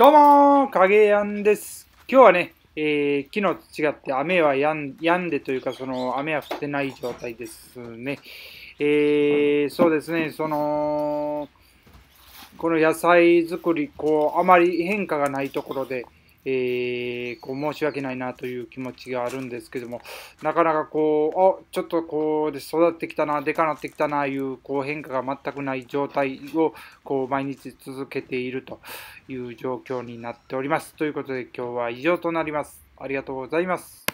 どうも影やんです。今日はね、えー、昨日と違って雨はやんやんでというか、その雨は降ってない状態ですね。えー、そうですね、その、この野菜作り、こう、あまり変化がないところで、えー、こう申し訳ないなという気持ちがあるんですけども、なかなかこう、あちょっとこう育ってきたな、でかなってきたないうこう変化が全くない状態をこう毎日続けているという状況になっております。ということで今日は以上となります。ありがとうございます。